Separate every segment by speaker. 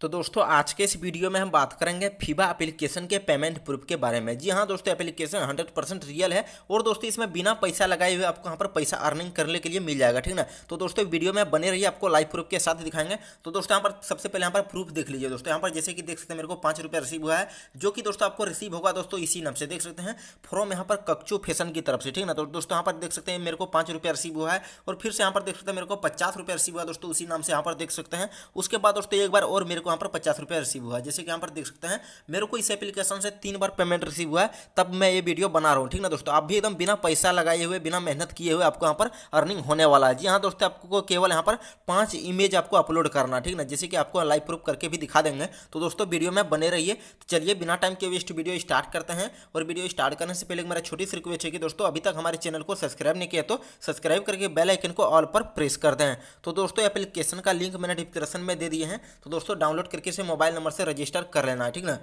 Speaker 1: तो दोस्तों आज के इस वीडियो में हम बात करेंगे फीबा एप्लीकेशन के पेमेंट प्रूफ के बारे में जी हाँ दोस्तों एप्लीकेशन 100 परसेंट रियल है और दोस्तों इसमें बिना पैसा लगाए हुए आपको यहाँ पर पैसा अर्निंग करने के लिए मिल जाएगा ठीक ना तो दोस्तों वीडियो में बने रहिए आपको लाइव प्रूफ के साथ दिखाएंगे तो दोस्तों यहाँ पर सबसे पहले यहाँ पर प्रूफ देख लीजिए दोस्तों यहाँ पर जैसे कि देख सकते हैं मेरे को पाँच रिसीव हुआ है जो कि दोस्तों आपको रिसीव होगा दोस्तों इसी नाम से देख सकते हैं फॉर्म यहाँ पर कक्चू फैशन की तरफ से ठीक ना तो दोस्तों यहाँ पर देख सकते हैं मेरे को पाँच रिसीव हुआ है और फिर से यहाँ पर देख सकते हैं मेरे को पचास रिसीव हुआ दोस्तों उसी नाम से यहाँ पर देख सकते हैं उसके बाद दोस्तों एक बार और मेरे को यहाँ पर पचास रुपये रिसीव हुआ जैसे कि यहाँ पर देख सकते हैं मेरे को इस एप्लीकेशन से तीन बार पेमेंट रिसीव हुआ है तब मैं ये वीडियो बना रहा हूँ ठीक ना दोस्तों आप भी एकदम बिना पैसा लगाए हुए बिना मेहनत किए हुए आपको यहाँ पर अर्निंग होने वाला है जी हाँ दोस्तों आपको केवल यहाँ पर पाँच इमेज आपको अपलोड करना ठीक ना जैसे कि आपको लाइव प्रूफ करके भी दिखा देंगे तो दोस्तों वीडियो में बने रहिए चलिए बिना टाइम के वेस्ट वीडियो स्टार्ट करते हैं और वीडियो स्टार्ट करने से पहले मेरा छोटी सी रिक्वेस्ट है कि दोस्तों अभी तक हमारे चैनल को सब्सक्राइब नहीं किया तो सब्सक्राइब करके बेल आइकन को ऑल पर प्रेस कर दें तो दोस्तों एप्लीकेशन का लिंक मैंने डिस्क्रिप्शन में दे दिए हैं तो दोस्तों डाउनलोड डाउनलोड करके इसे मोबाइल नंबर से रजिस्टर कर लेना है ठीक ना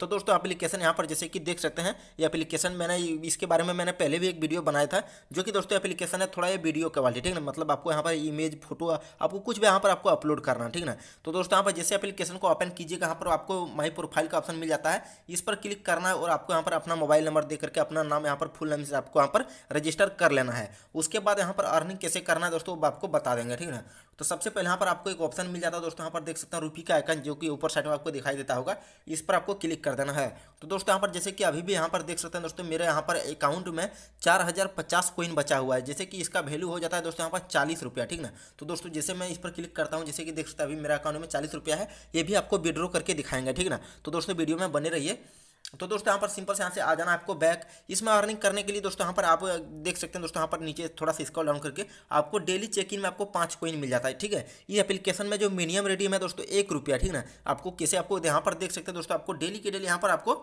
Speaker 1: तो दोस्तों एप्लीकेशन यहाँ पर जैसे कि देख सकते हैं ये एप्लीकेशन मैंने इसके बारे में मैंने पहले भी एक वीडियो बनाया था जो कि दोस्तों एप्लीकेशन है थोड़ा ये वीडियो क्वालिटी ठीक ना मतलब आपको यहाँ पर इमेज फोटो आपको कुछ भी यहाँ पर आपको अपलोड करना ठीक ना तो दोस्तों यहाँ पर जैसे एप्लीकेशन को ओपन कीजिएगा यहाँ पर आपको माई प्रोफाइल का ऑप्शन मिल जाता है इस पर क्लिक करना है और आपको यहाँ पर अपना मोबाइल नंबर दे करके अपना नाम यहाँ पर फुल नाम से आपको यहाँ पर रजिस्टर कर लेना है उसके बाद यहाँ पर अर्निंग कैसे करना है दोस्तों आपको बता देंगे ठीक ना तो सबसे पहले यहाँ पर आपको एक ऑप्शन मिल जाता है दोस्तों यहाँ पर देख सकते हैं रूपी का आइकन जो कि ऊपर साइड में आपको दिखाई देता होगा इस पर आपको क्लिक कर देना है तो दोस्तों यहाँ पर जैसे कि अभी भी यहाँ पर देख सकते हैं दोस्तों मेरे यहाँ पर अकाउंट में चार हज़ार पचास कोइन बचा हुआ है जैसे कि इसका वैल्यू हो जाता है दोस्तों यहाँ पर चालीस रुपया ठीक ना तो दोस्तों जैसे मैं इस पर क्लिक करता हूँ जैसे कि देख सकते हैं अभी मेरा अकाउंट में चालीस रुपया है ये भी आपको विड्रो करके दिखाएंगे ठीक ना तो दोस्तों वीडियो में बने रहिए तो दोस्तों यहाँ पर सिंपल से यहाँ से आ जाना आपको बैक इसमें अर्निंग करने के लिए दोस्तों यहाँ पर आप देख सकते हैं दोस्तों यहाँ पर नीचे थोड़ा सा स्कॉल डाउन करके आपको डेली चेक इन में आपको पाँच कोइन मिल जाता है ठीक है ये एप्लीकेशन में जो मिनिमम रेडियम है दोस्तों एक रुपया ठीक ना आपको कैसे आपको यहाँ पर देख सकते हैं दोस्तों आपको डेली के डेली यहाँ पर आपको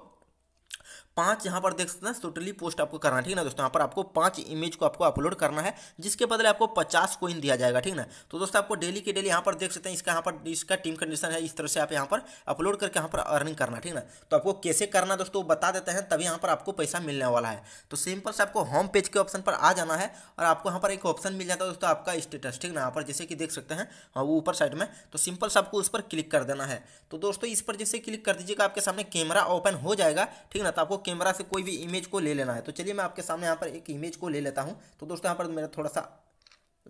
Speaker 1: पांच यहां पर देख सकते हैं टोटली पोस्ट आपको करना है ठीक है ना दोस्तों यहाँ पर आपको पांच इमेज को आपको अपलोड करना है जिसके बदले आपको पचास कोइन दिया जाएगा ठीक ना तो दोस्तों आपको डेली के डेली यहां पर देख सकते हैं इसका यहाँ पर इसका टीम कंडीशन है इस तरह से आप यहां पर अपलोड करके यहाँ पर अर्निंग करना ठीक ना तो आपको कैसे करना दोस्तों बता देते हैं तभी यहां पर आपको पैसा मिलने वाला है तो सिंपल से आपको होम पेज के ऑप्शन पर आ जाना है और आपको यहाँ पर एक ऑप्शन मिल जाता है दोस्तों आपका स्टेटस ठीक ना यहाँ पर जैसे कि देख सकते हैं हाँ वो ऊपर साइड में तो सिंपल से आपको उस पर क्लिक कर देना है तो दोस्तों इस पर जैसे क्लिक कर दीजिएगा आपके सामने कैमरा ओपन हो जाएगा ठीक ना तो आपको कैमरा से कोई भी इमेज को ले लेना है तो चलिए मैं आपके सामने यहाँ पर एक इमेज को ले लेता हूँ तो दोस्तों यहाँ पर मेरा थोड़ा सा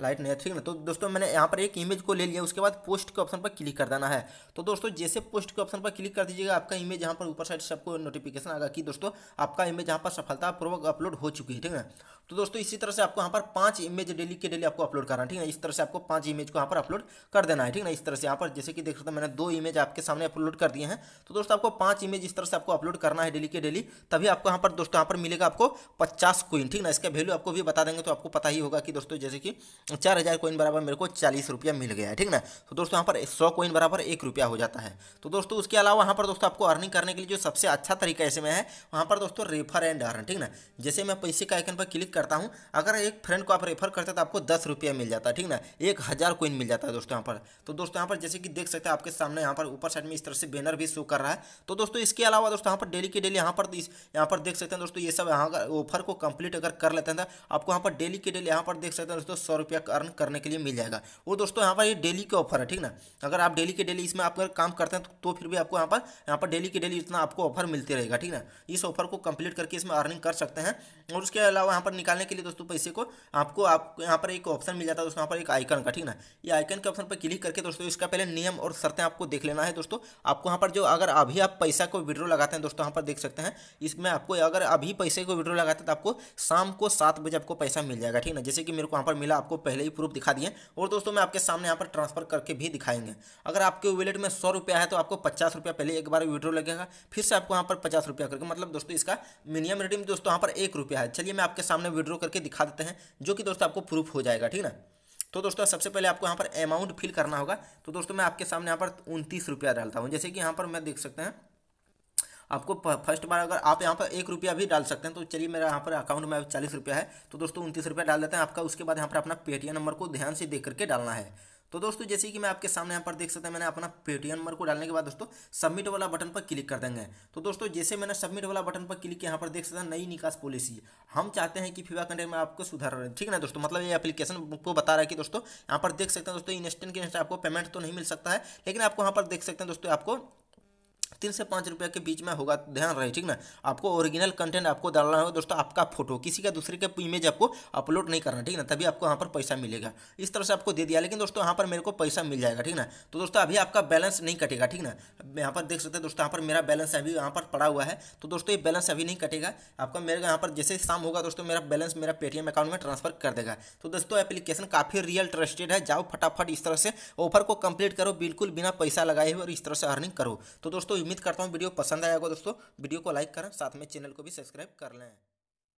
Speaker 1: लाइट नहीं है ठीक ना तो दोस्तों मैंने यहाँ पर एक इमेज को ले लिया उसके बाद पोस्ट के ऑप्शन पर क्लिक कर देना है तो दोस्तों जैसे पोस्ट के ऑप्शन पर क्लिक कर दीजिएगा आपका इमेज यहाँ पर ऊपर साइड से आपको नोटिफिकेशन आएगा कि दोस्तों आपका इमेज यहाँ पर सफलतापूर्वक अपलोड हो चुकी है ठीक है तो दोस्तों इसी तरह से आपको यहाँ पर पाँच इमेज डेली के डेली आपको अपलोड करना है ठीक है इस तरह से आपको पाँच इमेज को यहाँ पर अपलोड कर देना है ठीक ना इस तरह से यहाँ पर जैसे कि देख सकते हैं मैंने दो इमेज आपके सामने अपलोड कर दिए हैं तो दोस्तों आपको पाँच इमेज इस तरह से आपको अपलोड करना है डेली के डेली तभी आपको यहाँ पर दोस्तों यहाँ पर मिलेगा आपको पचास क्वीन ठीक ना इसका वैल्यू आपको भी बता देंगे तो आपको पता ही होगा कि दोस्तों जैसे कि चार हज़ार कोइन बराबर मेरे को चालीस रुपया मिल गया है ठीक ना तो दोस्तों यहाँ पर सौ कोइन बराबर एक रुपया हो जाता है तो दोस्तों उसके अलावा वहाँ पर दोस्तों आपको अर्निंग करने के लिए जो सबसे अच्छा तरीका ऐसे में है वहाँ पर दोस्तों रेफर एंड अर्न ठीक ना जैसे मैं पैसे का आइकन पर क्लिक करता हूँ अगर एक फ्रेंड को आप रेफर करते तो आपको दस रुपया मिल जाता है ठीक ना एक हज़ार कोइन मिल जाता है दोस्तों यहाँ पर तो दोस्तों यहाँ पर जैसे कि देख सकते हैं आपके सामने यहाँ पर ऊपर साइड में इस तरह से बैनर भी शो कर रहा है तो दोस्तों इसके अलावा दोस्तों यहाँ पर डेली के डेली यहाँ पर यहाँ पर देख सकते हैं दोस्तों ये सब यहाँ ऑफर को कंप्लीट अगर कर लेते हैं तो आपको यहाँ पर डेली के डेली यहाँ पर देख सकते हैं दोस्तों सौ रुपया अर्न करने के लिए मिल जाएगा वो दोस्तों यहाँ पर ये डेली का ऑफर है ठीक ना अगर आप डेली के डेली इसमें आप अगर काम करते हैं तो फिर भी आपको यहाँ पर यहाँ पर डेली के डेली इतना आपको ऑफर मिलते रहेगा ठीक ना इस ऑफर को कंप्लीट करके इसमें अर्निंग कर सकते हैं और उसके अलावा यहाँ पर निकालने के लिए दोस्तों पैसे को आपको आप यहाँ पर एक ऑप्शन मिल जाता है दोस्तों यहाँ पर एक आइकन का ठीक ना ये आइकन के ऑप्शन पर क्लिक करके दोस्तों इसका पहले नियम और शर्तें आपको देख लेना है दोस्तों आपको यहाँ पर जो अगर अभी आप पैसा को विड्रो लगाते हैं दोस्तों यहाँ पर देख सकते हैं इसमें आपको अगर अभी पैसे को विड्रो लगाते हैं तो आपको शाम को सात बजे आपको पैसा मिल जाएगा ठीक ना जैसे कि मेरे को यहाँ पर मिला आपको पहले ही प्रूफ दिखा दिए और दोस्तों मैं आपके सामने यहाँ पर ट्रांसफर करके भी दिखाएंगे अगर आपके वेलेट में सौ रुपया है तो आपको पचास रुपया पहले एक बार विड्रो लगेगा फिर से आपको यहाँ पर पचास रुपया करके मतलब दोस्तों इसका मिनिमम रिडीम दोस्तों यहाँ पर एक रुपया है चलिए मैं आपके सामने विड्रो करके दिखा देते हैं जो कि दोस्तों आपको प्रूफ हो जाएगा ठीक ना तो दोस्तों सबसे पहले आपको यहाँ पर अमाउंट फिल करना होगा तो दोस्तों मैं आपके सामने यहाँ पर उनतीस रुपया डालता हूँ जैसे कि यहाँ पर मैं देख सकते हैं आपको फर्स्ट बार अगर आप यहाँ पर एक रुपया भी डाल सकते हैं तो चलिए मेरा यहाँ पर अकाउंट में चालीस रुपया है तो दोस्तों उनतीस रुपया डाल देते हैं आपका उसके बाद यहाँ पर अपना पेटीएम नंबर को ध्यान से देख करके डालना है तो दोस्तों जैसे कि मैं आपके सामने यहाँ पर देख सकते हैं मैंने अपना पेटीएम नंबर को डालने के बाद दोस्तों सबमिट वाला बटन पर क्लिक कर देंगे तो दोस्तों जैसे मैंने सबमिट वाला बटन पर क्लिक यहाँ पर देख सकते हैं नई निकास पॉलिसी हम चाहते हैं कि फिवा कंटेंट में आपको सुधार रहे ठीक है ना दोस्तों मतलब ये एप्लीकेशन को बता रहा है कि दोस्तों यहाँ पर देख सकते हैं दोस्तों इंस्टेंट के इंस्टेंट आपको पेमेंट तो नहीं मिल सकता है लेकिन आपको यहाँ पर देख सकते हैं दोस्तों आपको तीन से पाँच रुपये के बीच में होगा ध्यान रहे ठीक ना आपको ओरिजिनल कंटेंट आपको डालना होगा दोस्तों आपका फोटो किसी का दूसरे के इमेज आपको अपलोड नहीं करना ठीक ना तभी आपको यहाँ पर पैसा मिलेगा इस तरह से आपको दे दिया लेकिन दोस्तों यहाँ पर मेरे को पैसा मिल जाएगा ठीक ना तो दोस्तों अभी आपका बैलेंस नहीं कटेगा ठीक ना यहाँ पर देख सकते हैं दोस्तों यहाँ पर मेरा बैलेंस अभी यहाँ पर पड़ा हुआ है तो दोस्तों ये बैलेंस अभी नहीं कटेगा आपका मेरे यहाँ पर जैसे शाम होगा दोस्तों मेरा बैलेंस मेरा पेटीएम अकाउंट में ट्रांसफर कर देगा तो दोस्तों एप्लीकेशन काफ़ी रियल ट्रस्टेड है जाओ फटाफट इस तरह से ऑफर को कंप्लीट करो बिल्कुल बिना पैसा लगाए और इस तरह से अर्निंग करो तो दोस्तों उम्मीद करता हूँ वीडियो पसंद आएगा दोस्तों वीडियो को लाइक करें साथ में चैनल को भी सब्सक्राइब कर लें